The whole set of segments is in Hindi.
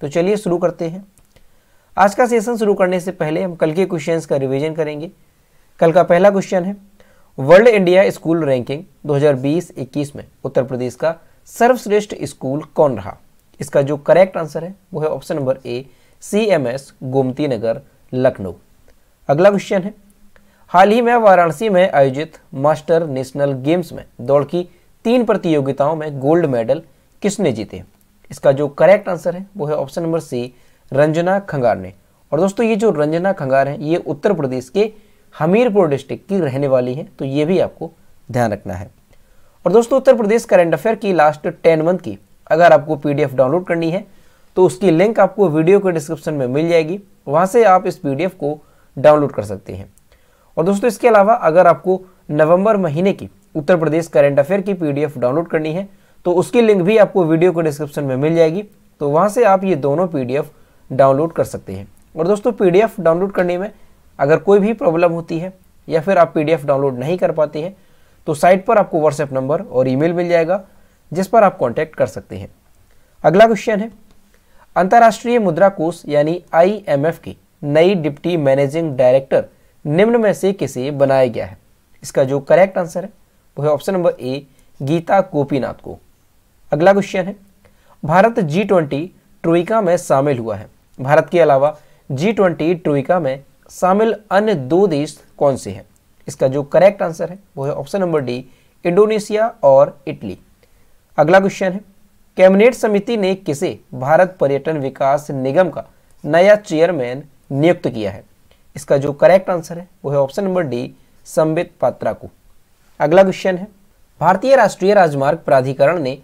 तो चलिए शुरू करते हैं आज का सेशन शुरू करने से पहले हम कल के क्वेश्चंस का रिवीजन करेंगे कल का पहला क्वेश्चन है वर्ल्ड इंडिया स्कूल रैंकिंग 2020-21 में उत्तर प्रदेश का सर्वश्रेष्ठ स्कूल कौन रहा इसका जो करेक्ट आंसर है वो है option number A C M S Gomti Nagar Lucknow अगला क्वेश्चन है हाल ही में वाराणसी में आयोजित मास्टर नेशनल गेम्स में दौड़ की तीन प्रतियोगिताओं में गोल्ड मेडल किसने जीते इसका जो करेक्ट आंसर है वो है option number C Ranjana Khangar ने और दोस्तों ये जो रंजना खंगार हैं ये उत्तर प्रदेश के हमीरपुर डिस्ट्रिक्ट की रहने वाली हैं तो ये भी आपको ध्यान रखना है और दोस्तों उत्तर प्रदेश करंट अफेयर की लास्ट टेन मंथ की अगर आपको पीडीएफ डाउनलोड करनी है तो उसकी लिंक आपको वीडियो के डिस्क्रिप्शन में मिल जाएगी वहाँ से आप इस पीडीएफ को डाउनलोड कर सकते हैं और दोस्तों इसके अलावा अगर आपको नवंबर महीने की उत्तर प्रदेश करंट अफेयर की पीडीएफ डाउनलोड करनी है तो उसकी लिंक भी आपको वीडियो को डिस्क्रिप्शन में मिल जाएगी तो वहाँ से आप ये दोनों पी डाउनलोड कर सकते हैं और दोस्तों पी डाउनलोड करने में अगर कोई भी प्रॉब्लम होती है या फिर आप पी डाउनलोड नहीं कर पाते हैं तो साइट पर आपको व्हाट्सएप नंबर और ईमेल मिल जाएगा जिस पर आप कॉन्टैक्ट कर सकते हैं अगला क्वेश्चन है अंतर्राष्ट्रीय मुद्रा कोष यानी आईएमएफ की नई डिप्टी मैनेजिंग डायरेक्टर निम्न में से किसे बनाया गया है इसका जो करेक्ट आंसर है वो है option number A Gita Gopinath को अगला क्वेश्चन है भारत जी ट्वेंटी ट्रोइका में शामिल हुआ है भारत के अलावा जी ट्वेंटी ट्रोइका में शामिल अन्य दो देश कौन से हैं इसका जो करेक्ट आंसर है वो है ऑप्शन नंबर डी इंडोनेशिया और इटली अगला क्वेश्चन है कैबिनेट समिति ने किसे भारत पर्यटन विकास निगम का नया चेयरमैन नियुक्त किया है इसका जो करेक्ट आंसर है वो है option number D Sambit Patra को अगला क्वेश्चन है भारतीय राष्ट्रीय राजमार्ग प्राधिकरण ने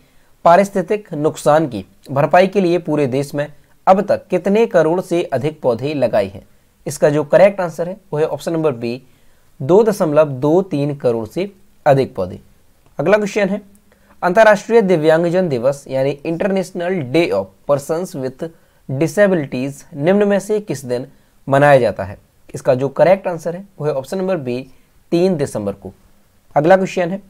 पारिस्थितिक नुकसान की भरपाई के लिए पूरे देश में अब तक कितने करोड़ से अधिक पौधे लगाए हैं इसका जो करेक्ट आंसर है वो है ऑप्शन नंबर बी दो दशमलव दो तीन करोड़ से अधिक पौधे अगला क्वेश्चन है अंतर्राष्ट्रीय दिव्यांगजन दिवस यानी international day of person with disabilities निम्न में से किस दिन मनाया जाता है इसका जो करेक्ट आंसर है वो है ऑप्शन नंबर बी तीन दिसंबर को अगला क्वेश्चन है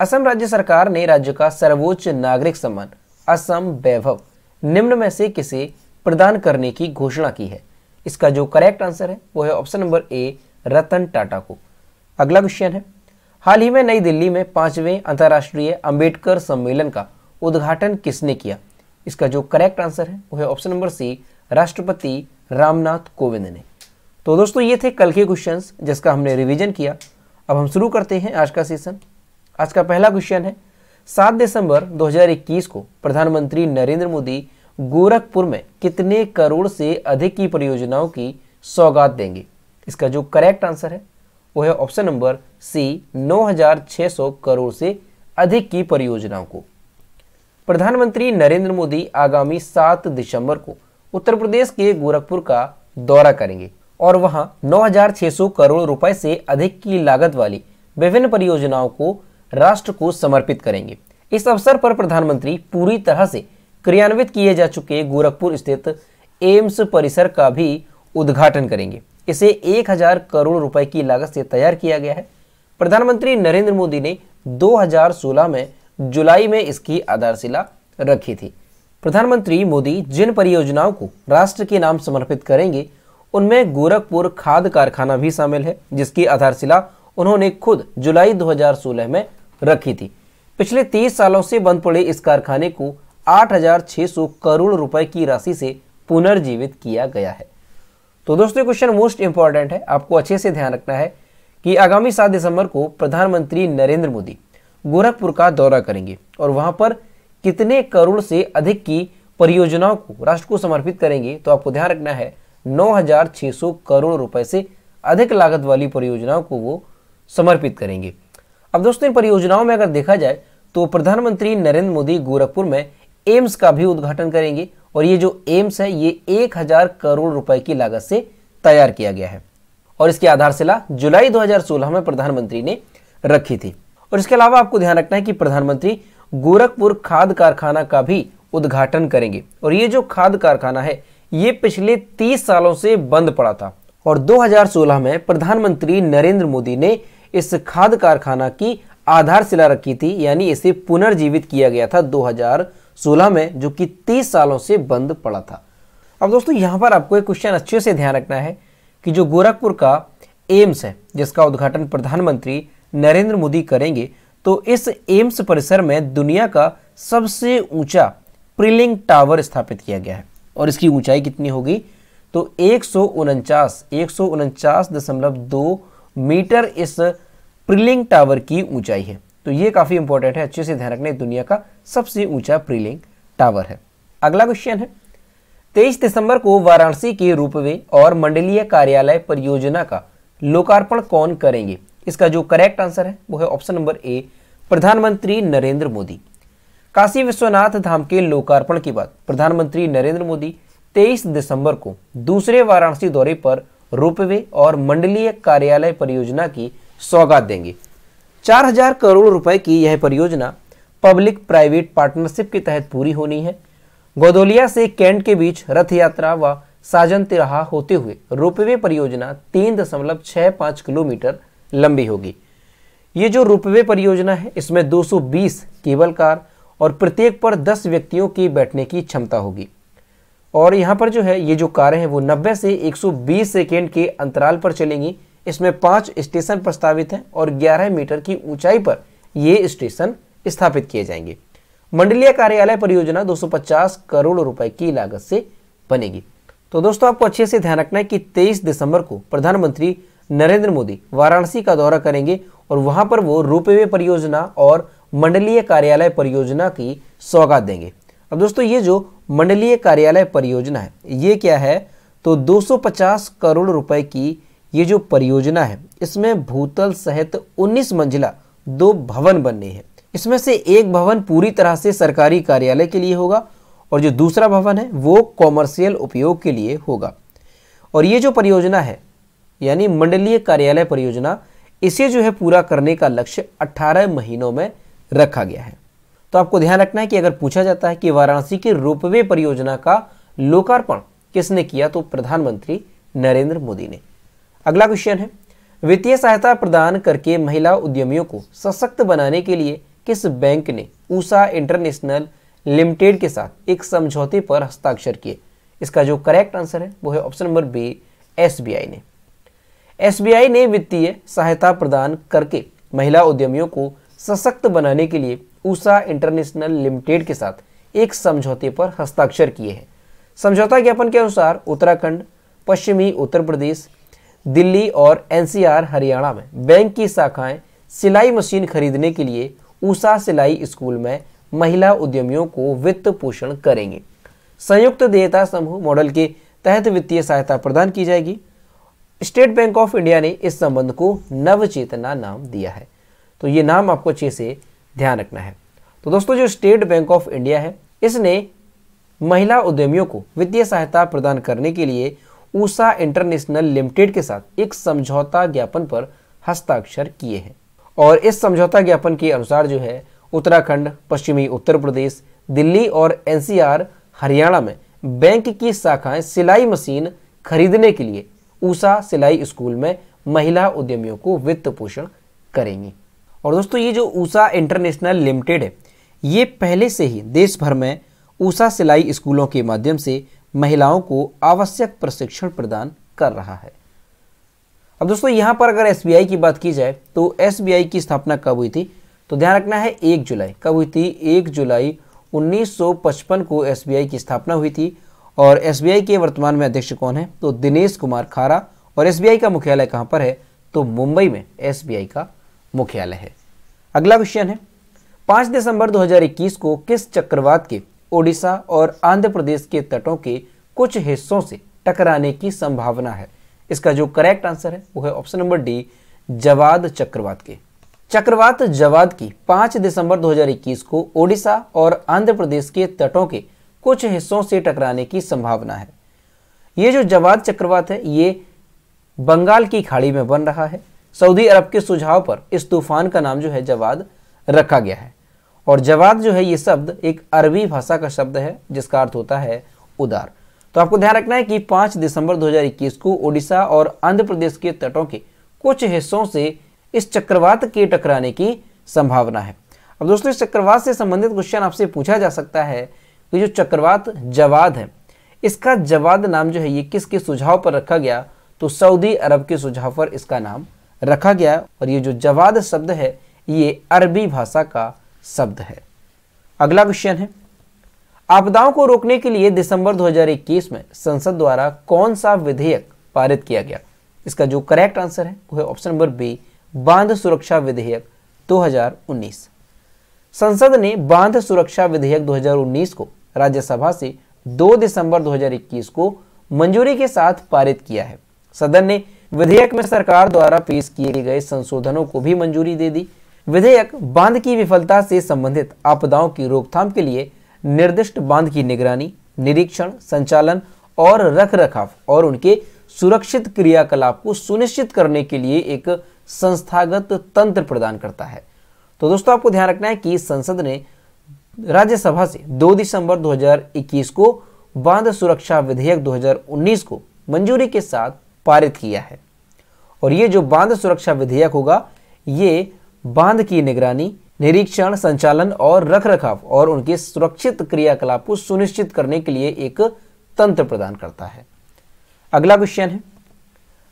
असम राज्य सरकार ने राज्य का सर्वोच्च नागरिक सम्मान असम वैभव निम्न में से किसे प्रदान करने की घोषणा की है इसका जो करेक्ट आंसर है वो है option number A Ratan Tata को अगला क्वेश्चन है हाल ही में नई दिल्ली में पांचवें अंतर्राष्ट्रीय अंबेडकर सम्मेलन का उद्घाटन किसने किया इसका जो करेक्ट आंसर है वो है ऑप्शन नंबर सी राष्ट्रपति रामनाथ कोविंद ने तो दोस्तों ये थे कल के क्वेश्चंस जिसका हमने रिवीजन किया अब हम शुरू करते हैं आज का सेशन आज का पहला क्वेश्चन है सात दिसंबर 2021 को प्रधानमंत्री नरेंद्र मोदी गोरखपुर में कितने करोड़ से अधिक की परियोजनाओं की सौगात देंगे इसका जो करेक्ट आंसर है वो है ऑप्शन नंबर सी 9,600 करोड़ से अधिक की परियोजनाओं को प्रधानमंत्री नरेंद्र मोदी आगामी 7 दिसंबर को उत्तर प्रदेश के गोरखपुर का दौरा करेंगे और वहां 9,600 करोड़ रुपए से अधिक की लागत वाली विभिन्न परियोजनाओं को राष्ट्र को समर्पित करेंगे इस अवसर पर प्रधानमंत्री पूरी तरह से क्रियान्वित किए जा चुके गोरखपुर स्थित एम्स परिसर का भी उद्घाटन करेंगे इसे 1000 करोड़ रुपए की लागत से तैयार किया गया है प्रधानमंत्री नरेंद्र मोदी ने 2016 में जुलाई में इसकी आधारशिला रखी थी प्रधानमंत्री मोदी जिन परियोजनाओं को राष्ट्र के नाम समर्पित करेंगे उनमें गोरखपुर खाद कारखाना भी शामिल है जिसकी आधारशिला उन्होंने खुद जुलाई 2016 में रखी थी पिछले तीस सालों से बंद पड़े इस कारखाने को 8,600 करोड़ रुपए की राशि से पुनर्जीवित किया गया है तो दोस्तों क्वेश्चन मोस्ट इंपॉर्टेंट है आपको अच्छे से ध्यान रखना है कि आगामी सात दिसंबर को प्रधानमंत्री नरेंद्र मोदी गोरखपुर का दौरा करेंगे और वहां पर कितने करोड़ से अधिक की परियोजनाओं को राष्ट्र को समर्पित करेंगे तो आपको ध्यान रखना है 9,600 करोड़ रुपए से अधिक लागत वाली परियोजनाओं को वो समर्पित करेंगे अब दोस्तों इन परियोजनाओं में अगर देखा जाए तो प्रधानमंत्री नरेंद्र मोदी गोरखपुर में एम्स का भी उद्घाटन करेंगे और ये जो एम्स है ये एक हजार करोड़ रुपए की लागत से तैयार किया गया है और इसकी आधारशिला जुलाई 2016 में प्रधानमंत्री ने रखी थी और इसके अलावा आपको ध्यान रखना है कि प्रधानमंत्री गोरखपुर खाद कारखाना का भी उद्घाटन करेंगे और ये जो खाद कारखाना है ये पिछले तीस सालों से बंद पड़ा था और 2016 में प्रधानमंत्री नरेंद्र मोदी ने इस खाद कारखाना की आधारशिला रखी थी यानी इसे पुनर्जीवित किया गया था 2016 में जो कि 30 सालों से बंद पड़ा था अब दोस्तों यहाँ पर आपको एक क्वेश्चन अच्छे से ध्यान रखना है कि जो गोरखपुर का एम्स है जिसका उद्घाटन प्रधानमंत्री नरेंद्र मोदी करेंगे तो इस एम्स परिसर में दुनिया का सबसे ऊंचा प्रिलिंग टावर स्थापित किया गया है और इसकी ऊंचाई कितनी होगी तो एक सौ उनचास दशमलव दो मीटर इस प्रिलिंग टावर की ऊंचाई है तो ये काफ़ी इंपॉर्टेंट है अच्छे से ध्यान रखना दुनिया का सबसे ऊंचा प्रिलिंग टावर है अगला क्वेश्चन है तेईस दिसंबर को वाराणसी के रूपवे और मंडलीय कार्यालय परियोजना का लोकार्पण कौन करेंगे इसका जो करेक्ट आंसर है वो है ऑप्शन नंबर ए प्रधानमंत्री नरेंद्र मोदी काशी विश्वनाथ धाम के लोकार्पण के बाद प्रधानमंत्री नरेंद्र मोदी 23 दिसंबर को दूसरे वाराणसी दौरे पर रोपवे और मंडलीय कार्यालय परियोजना की सौगात देंगे 4000 करोड़ रुपए की यह परियोजना पब्लिक प्राइवेट पार्टनरशिप के तहत पूरी होनी है गोदोलिया से कैंट के बीच रथ यात्रा व साजन तिराहा होते हुए रोपवे परियोजना तीन दशमलव छह पांच किलोमीटर लंबी होगी ये जो रोपवे परियोजना है इसमें 220 केबल कार और प्रत्येक पर 10 व्यक्तियों की बैठने की क्षमता होगी और यहाँ पर जो है ये जो कारें हैं वो 90 से 120 सेकेंड के अंतराल पर चलेंगी इसमें पांच स्टेशन प्रस्तावित हैं और 11 मीटर की ऊंचाई पर ये स्टेशन स्थापित किए जाएंगे मंडलीय कार्यालय परियोजना 250 करोड़ रुपए की लागत से बनेगी तो दोस्तों आपको अच्छे से ध्यान रखना है कि 23 दिसंबर को प्रधानमंत्री नरेंद्र मोदी वाराणसी का दौरा करेंगे और वहां पर वो रोपवे परियोजना और मंडलीय कार्यालय परियोजना की सौगात देंगे अब दोस्तों ये जो मंडलीय कार्यालय परियोजना है ये क्या है तो 250 करोड़ रुपए की ये जो परियोजना है इसमें भूतल सहित 19 मंजिला दो भवन बनने हैं इसमें से एक भवन पूरी तरह से सरकारी कार्यालय के लिए होगा और जो दूसरा भवन है वो कॉमर्शियल उपयोग के लिए होगा और ये जो परियोजना है यानी मंडलीय कार्यालय परियोजना इसे जो है पूरा करने का लक्ष्य 18 महीनों में रखा गया है तो आपको ध्यान रखना है कि अगर पूछा जाता है कि वाराणसी की रोपवे परियोजना का लोकार्पण किसने किया तो प्रधानमंत्री नरेंद्र मोदी ने अगला क्वेश्चन है वित्तीय सहायता प्रदान करके महिला उद्यमियों को सशक्त बनाने के लिए किस बैंक ने उषा इंटरनेशनल लिमिटेड के साथ एक समझौते पर हस्ताक्षर किए इसका जो करेक्ट आंसर है वो है ऑप्शन नंबर बी एसबीआई ने एसबीआई ने वित्तीय सहायता प्रदान करके महिला उद्यमियों को सशक्त बनाने के लिए उषा इंटरनेशनल लिमिटेड के साथ एक समझौते पर हस्ताक्षर किए हैं समझौता ज्ञापन के अनुसार उत्तराखंड पश्चिमी उत्तर प्रदेश दिल्ली और एनसीआर हरियाणा में बैंक की शाखाएं सिलाई मशीन खरीदने के लिए उषा सिलाई स्कूल में महिला उद्यमियों को वित्त पोषण करेंगे संयुक्त देयता समूह मॉडल के तहत वित्तीय सहायता प्रदान की जाएगी स्टेट बैंक ऑफ इंडिया ने इस संबंध को नवचेतना नाम दिया है तो ये नाम आपको अच्छे से ध्यान रखना है तो दोस्तों जो स्टेट बैंक ऑफ इंडिया है इसने महिला उद्यमियों को वित्तीय सहायता प्रदान करने के लिए ऊषा इंटरनेशनल लिमिटेड के साथ एक समझौता ज्ञापन पर हस्ताक्षर किए हैं और इस समझौता ज्ञापन के अनुसार जो है उत्तराखंड पश्चिमी उत्तर प्रदेश दिल्ली और एनसीआर हरियाणा में बैंक की शाखाएं सिलाई मशीन खरीदने के लिए ऊषा सिलाई स्कूल में महिला उद्यमियों को वित्त पोषण करेंगी और दोस्तों ये जो ऊषा इंटरनेशनल लिमिटेड है ये पहले से ही देश भर में ऊषा सिलाई स्कूलों के माध्यम से महिलाओं को आवश्यक प्रशिक्षण प्रदान कर रहा है अब दोस्तों यहाँ पर अगर एस की बात की जाए तो एस की स्थापना कब हुई थी तो ध्यान रखना है एक जुलाई कब हुई थी एक जुलाई 1955 को एस की स्थापना हुई थी और एस के वर्तमान में अध्यक्ष कौन है तो दिनेश कुमार खारा और एस का मुख्यालय कहाँ पर है तो मुंबई में एस का मुख्यालय है अगला क्वेश्चन है पांच दिसंबर 2021 को किस चक्रवात के ओडिशा और आंध्र प्रदेश के तटों के कुछ हिस्सों से टकराने की संभावना है इसका जो करेक्ट आंसर है वो है ऑप्शन नंबर डी जवाद चक्रवात के चक्रवात जवाद की 5 दिसंबर 2021 को ओडिशा और आंध्र प्रदेश के तटों के कुछ हिस्सों से टकराने की संभावना है ये जो जवाद चक्रवात है ये बंगाल की खाड़ी में बन रहा है सऊदी अरब के सुझाव पर इस तूफान का नाम जो है जवाद रखा गया है और जवाद जो है ये शब्द एक अरबी भाषा का शब्द है जिसका अर्थ होता है उदार तो आपको ध्यान रखना है कि 5 दिसंबर 2021 को ओडिशा और आंध्र प्रदेश के तटों के कुछ हिस्सों से इस चक्रवात के टकराने की संभावना है अब दोस्तों इस चक्रवात से संबंधित क्वेश्चन आपसे पूछा जा सकता है कि जो चक्रवात जवाद है इसका जवाद नाम जो है ये किसके सुझाव पर रखा गया तो सऊदी अरब के सुझाव पर इसका नाम रखा गया और ये जो जवाद शब्द है ये अरबी भाषा का शब्द है अगला क्वेश्चन है आपदाओं को रोकने के लिए दिसंबर 2021 में संसद द्वारा कौन सा विधेयक पारित किया गया इसका जो करेक्ट आंसर है वह ऑप्शन नंबर बी बांध सुरक्षा विधेयक 2019 संसद ने बांध सुरक्षा विधेयक 2019 को राज्यसभा से 2 दिसंबर 2021 को मंजूरी के साथ पारित किया है सदन ने विधेयक में सरकार द्वारा पेश किए गए संशोधनों को भी मंजूरी दे दी विधेयक बांध की विफलता से संबंधित आपदाओं की रोकथाम के लिए निर्दिष्ट बांध की निगरानी निरीक्षण संचालन और रख रखाव और उनके सुरक्षित क्रियाकलाप को सुनिश्चित करने के लिए एक संस्थागत तंत्र प्रदान करता है तो दोस्तों आपको ध्यान रखना है कि संसद ने राज्यसभा से 2 दिसंबर 2021 को बांध सुरक्षा विधेयक 2019 को मंजूरी के साथ पारित किया है और ये जो बांध सुरक्षा विधेयक होगा ये बांध की निगरानी निरीक्षण संचालन और रखरखाव और उनके सुरक्षित क्रियाकलाप को सुनिश्चित करने के लिए एक तंत्र प्रदान करता है अगला क्वेश्चन है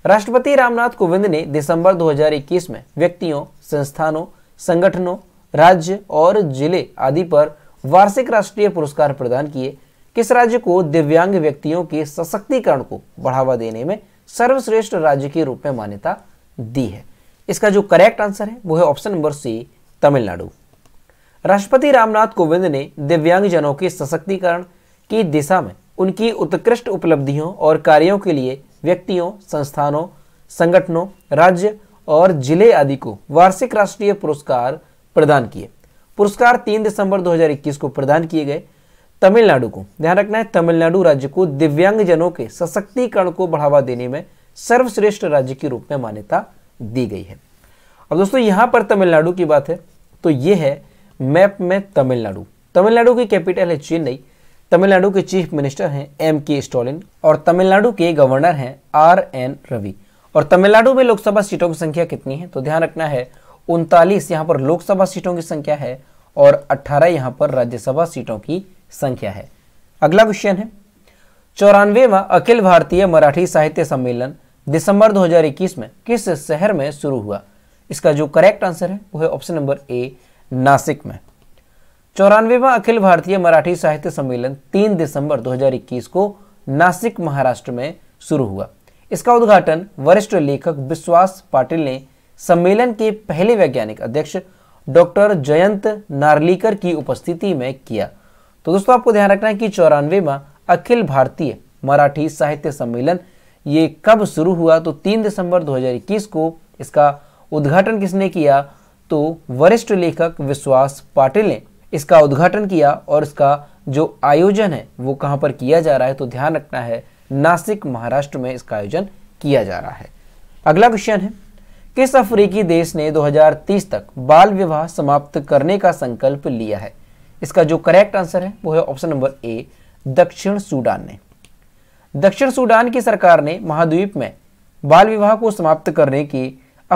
राष्ट्रपति रामनाथ कोविंद ने दिसंबर 2021 में व्यक्तियों संस्थानों संगठनों राज्य और जिले आदि पर वार्षिक राष्ट्रीय पुरस्कार प्रदान किए किस राज्य को दिव्यांग व्यक्तियों के सशक्तिकरण को बढ़ावा देने में सर्वश्रेष्ठ राज्य के रूप में मान्यता दी है इसका जो करेक्ट आंसर है वो है ऑप्शन नंबर सी तमिलनाडु राष्ट्रपति रामनाथ कोविंद ने दिव्यांगजनों के सशक्तिकरण की दिशा में उनकी उत्कृष्ट उपलब्धियों और कार्यों के लिए व्यक्तियों संस्थानों संगठनों राज्य और जिले आदि को वार्षिक राष्ट्रीय पुरस्कार प्रदान किए पुरस्कार 3 दिसंबर 2021 को प्रदान किए गए तमिलनाडु को ध्यान रखना है तमिलनाडु राज्य को दिव्यांगजनों के सशक्तिकरण को बढ़ावा देने में सर्वश्रेष्ठ राज्य के रूप में मान्यता दी गई है अब दोस्तों यहां पर तमिलनाडु की बात है तो ये है मैप में तमिलनाडु तमिलनाडु की कैपिटल है चेन्नई तमिलनाडु के चीफ मिनिस्टर हैं एम के स्टॉलिन और तमिलनाडु के गवर्नर हैं आर एन रवि और तमिलनाडु में लोकसभा सीटों की संख्या कितनी है तो ध्यान रखना है उनतालीस यहां पर लोकसभा सीटों की संख्या है और 18 यहां पर राज्यसभा सीटों की संख्या है अगला क्वेश्चन है चौरानवेवा अखिल भारतीय मराठी साहित्य सम्मेलन दिसंबर 2021 में किस शहर में शुरू हुआ इसका जो करेक्ट आंसर है वो है ऑप्शन नंबर ए नासिक में चौरानवेवा अखिल भारतीय मराठी साहित्य सम्मेलन 3 दिसंबर 2021 को नासिक महाराष्ट्र में शुरू हुआ इसका उद्घाटन वरिष्ठ लेखक विश्वास पाटिल ने सम्मेलन के पहले वैज्ञानिक अध्यक्ष डॉक्टर जयंत नार्लिकर की उपस्थिति में किया तो दोस्तों आपको ध्यान रखना है कि चौरानवे में अखिल भारतीय मराठी साहित्य सम्मेलन ये कब शुरू हुआ तो 3 दिसंबर 2021 को इसका उद्घाटन किसने किया तो वरिष्ठ लेखक विश्वास पाटिल ने इसका उद्घाटन किया और इसका जो आयोजन है वो कहां पर किया जा रहा है तो ध्यान रखना है नासिक महाराष्ट्र में इसका आयोजन किया जा रहा है अगला क्वेश्चन है किस अफ्रीकी देश ने 2030 तक बाल विवाह समाप्त करने का संकल्प लिया है इसका जो करेक्ट आंसर है वो है ऑप्शन नंबर ए दक्षिण सूडान ने दक्षिण सूडान की सरकार ने महाद्वीप में बाल विवाह को समाप्त करने के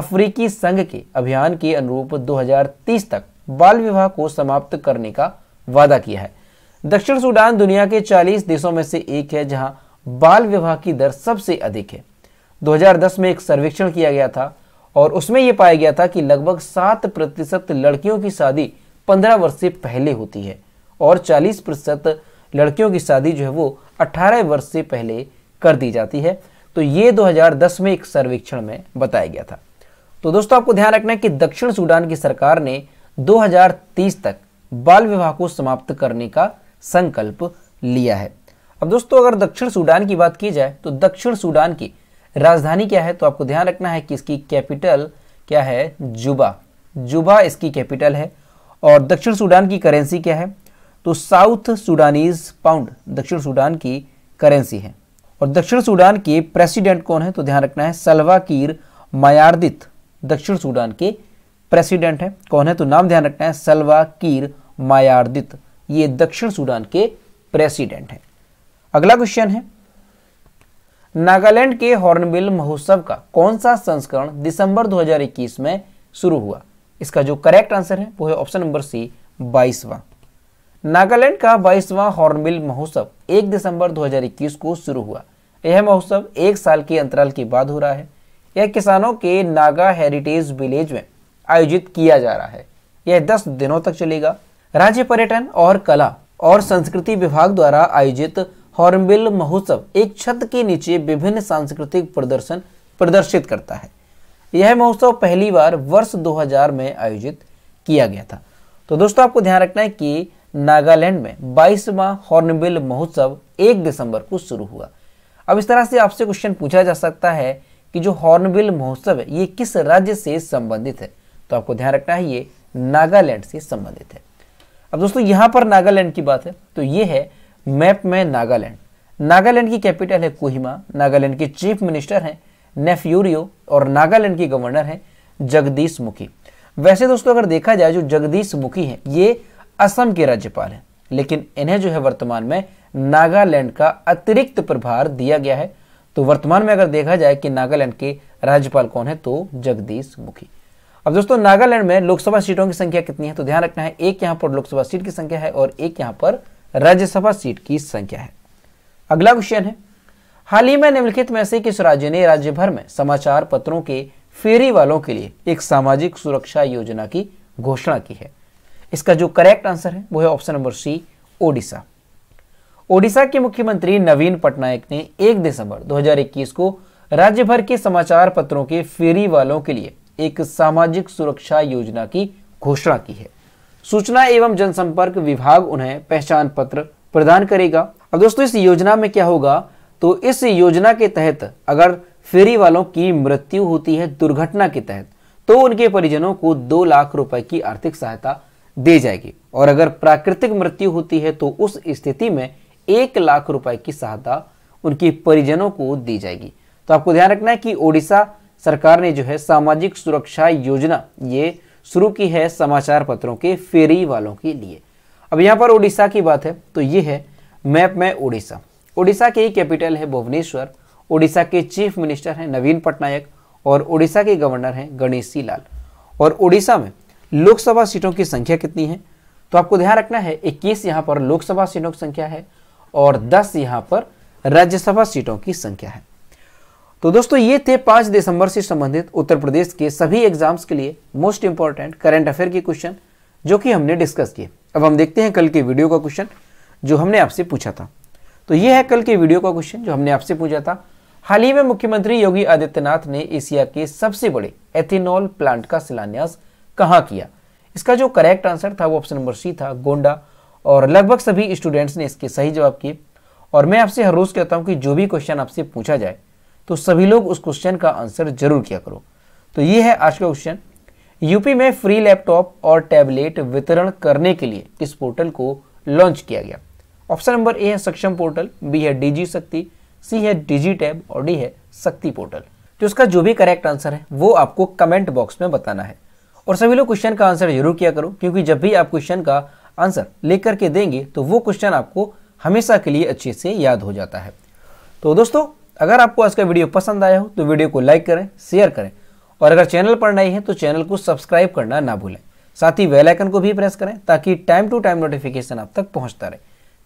अफ्रीकी संघ के अभियान के अनुरूप 2030 तक बाल विवाह को समाप्त करने का वादा किया है दक्षिण सूडान दुनिया के 40 देशों में से एक है जहां बाल विवाह की दर सबसे अधिक है 2010 में एक सर्वेक्षण किया गया था और उसमें यह पाया गया था कि लगभग सात प्रतिशत लड़कियों की शादी पंद्रह वर्ष से पहले होती है और चालीस प्रतिशत लड़कियों की शादी जो है वो अट्ठारह वर्ष से पहले कर दी जाती है तो ये 2010 में एक सर्वेक्षण में बताया गया था तो दोस्तों आपको ध्यान रखना है कि दक्षिण सूडान की सरकार ने 2030 तक बाल विवाह को समाप्त करने का संकल्प लिया है अब दोस्तों अगर दक्षिण सूडान की बात की जाए तो दक्षिण सूडान की राजधानी क्या है तो आपको ध्यान रखना है कि इसकी कैपिटल क्या है जुबा जुबा इसकी कैपिटल है और दक्षिण सूडान की करेंसी क्या है तो साउथ सूडानीज पाउंड दक्षिण सूडान की करेंसी है और दक्षिण सूडान के प्रेसिडेंट कौन है तो ध्यान रखना है सलवा कीर मायार्दित दक्षिण सूडान के प्रेसिडेंट है कौन है तो नाम ध्यान रखना है सलवा कीर मायार्दित ये दक्षिण सूडान के प्रेसिडेंट है अगला क्वेश्चन है नागालैंड के हॉर्नबिल महोत्सव का कौन सा संस्करण दिसंबर 2021 में शुरू हुआ इसका जो करेक्ट आंसर है वो है ऑप्शन नंबर सी बाईसवां नागालैंड का बाईसवां हॉर्नबिल महोत्सव 1 दिसंबर 2021 को शुरू हुआ यह महोत्सव एक साल के अंतराल के बाद हो रहा है यह किसानों के नागा हेरिटेज विलेज में आयोजित किया जा रहा है यह 10 दिनों तक चलेगा राज्य पर्यटन और कला और संस्कृति विभाग द्वारा आयोजित हॉर्नबिल महोत्सव एक छत के नीचे विभिन्न सांस्कृतिक प्रदर्शन प्रदर्शित करता है यह महोत्सव पहली बार वर्ष 2000 में आयोजित किया गया था तो दोस्तों आपको ध्यान रखना है कि नागालैंड में बाईसवा हॉर्नबिल महोत्सव एक दिसंबर को शुरू हुआ अब इस तरह से आपसे क्वेश्चन पूछा जा सकता है कि जो हॉर्नबिल महोत्सव है ये किस राज्य से संबंधित है तो आपको ध्यान रखना है ये नागालैंड से संबंधित है अब दोस्तों यहां पर नागालैंड की बात है तो ये है मैप में नागालैंड नागालैंड की कैपिटल है कोहिमा नागालैंड के चीफ मिनिस्टर हैं नेफ्यूरियो और नागालैंड की गवर्नर हैं जगदीश मुखी वैसे दोस्तों अगर देखा जाए जो जगदीश मुखी हैं ये असम के राज्यपाल हैं लेकिन इन्हें जो है वर्तमान में नागालैंड का अतिरिक्त प्रभार दिया गया है तो वर्तमान में अगर देखा जाए कि नागालैंड के राज्यपाल कौन है तो जगदीश मुखी अब दोस्तों नागालैंड में लोकसभा सीटों की संख्या कितनी है तो ध्यान रखना है एक यहां पर लोकसभा सीट की संख्या है और एक यहां पर राज्यसभा सीट की संख्या है अगला क्वेश्चन है हाल ही में निम्नलिखित में से किस राज्य ने राज्य भर में समाचार पत्रों के फेरी वालों के लिए एक सामाजिक सुरक्षा योजना की घोषणा की है इसका जो करेक्ट आंसर है वो है option number C Odisha Odisha के मुख्यमंत्री नवीन पटनायक ने 1 दिसंबर 2021 को राज्य भर के समाचार पत्रों के फेरी वालों के लिए एक सामाजिक सुरक्षा योजना की घोषणा की है सूचना एवं जनसंपर्क विभाग उन्हें पहचान पत्र प्रदान करेगा अब दोस्तों इस योजना में क्या होगा तो इस योजना के तहत अगर फेरी वालों की मृत्यु होती है दुर्घटना के तहत तो उनके परिजनों को दो लाख रुपए की आर्थिक सहायता दी जाएगी और अगर प्राकृतिक मृत्यु होती है तो उस स्थिति में एक लाख रुपए की सहायता उनके परिजनों को दी जाएगी तो आपको ध्यान रखना है कि ओडिशा सरकार ने जो है सामाजिक सुरक्षा योजना ये शुरू की है समाचार पत्रों के फेरी वालों के लिए अब यहां पर ओडिशा की बात है तो ये है मैप में ओडिशा उड़ीसा की कैपिटल है भुवनेश्वर उड़ीसा के चीफ मिनिस्टर हैं नवीन पटनायक और उड़ीसा के गवर्नर हैं गणेश सी लाल और उड़ीसा में लोकसभा सीटों की संख्या कितनी है तो आपको ध्यान रखना है 21 यहाँ पर लोकसभा सीटों की संख्या है और 10 यहाँ पर राज्यसभा सीटों की संख्या है तो दोस्तों ये थे 5 दिसंबर से संबंधित उत्तर प्रदेश के सभी एग्जाम्स के लिए मोस्ट इंपॉर्टेंट करंट अफेयर के क्वेश्चन जो कि हमने डिस्कस किए अब हम देखते हैं कल के वीडियो का क्वेश्चन जो हमने आपसे पूछा था तो ये है कल के वीडियो का क्वेश्चन जो हमने आपसे पूछा था हाल ही में मुख्यमंत्री योगी आदित्यनाथ ने एशिया के सबसे बड़े एथेनॉल प्लांट का शिलान्यास कहां किया इसका जो करेक्ट आंसर था वो ऑप्शन नंबर सी था गोंडा और लगभग सभी स्टूडेंट्स ने इसके सही जवाब किए और मैं आपसे हर रोज़ कहता हूं कि जो भी क्वेश्चन आपसे पूछा जाए तो सभी लोग उस क्वेश्चन का आंसर जरूर किया करो तो ये है आज का क्वेश्चन यूपी में फ्री लैपटॉप और टैबलेट वितरण करने के लिए किस पोर्टल को लॉन्च किया गया ऑप्शन नंबर ए है सक्षम पोर्टल बी है डीजी शक्ति सी है डीजी टैब और डी है शक्ति पोर्टल तो इसका जो भी करेक्ट आंसर है वो आपको कमेंट बॉक्स में बताना है और सभी लोग क्वेश्चन का आंसर जरूर किया करो क्योंकि जब भी आप क्वेश्चन का आंसर लेकर के देंगे तो वो क्वेश्चन आपको हमेशा के लिए अच्छे से याद हो जाता है तो दोस्तों अगर आपको आज का वीडियो पसंद आया हो तो वीडियो को लाइक करें शेयर करें और अगर चैनल पर नए हैं तो चैनल को सब्सक्राइब करना ना भूलें साथ ही वेलाइकन आइकन को भी प्रेस करें ताकि टाइम टू टाइम नोटिफिकेशन आप तक पहुंचता रहे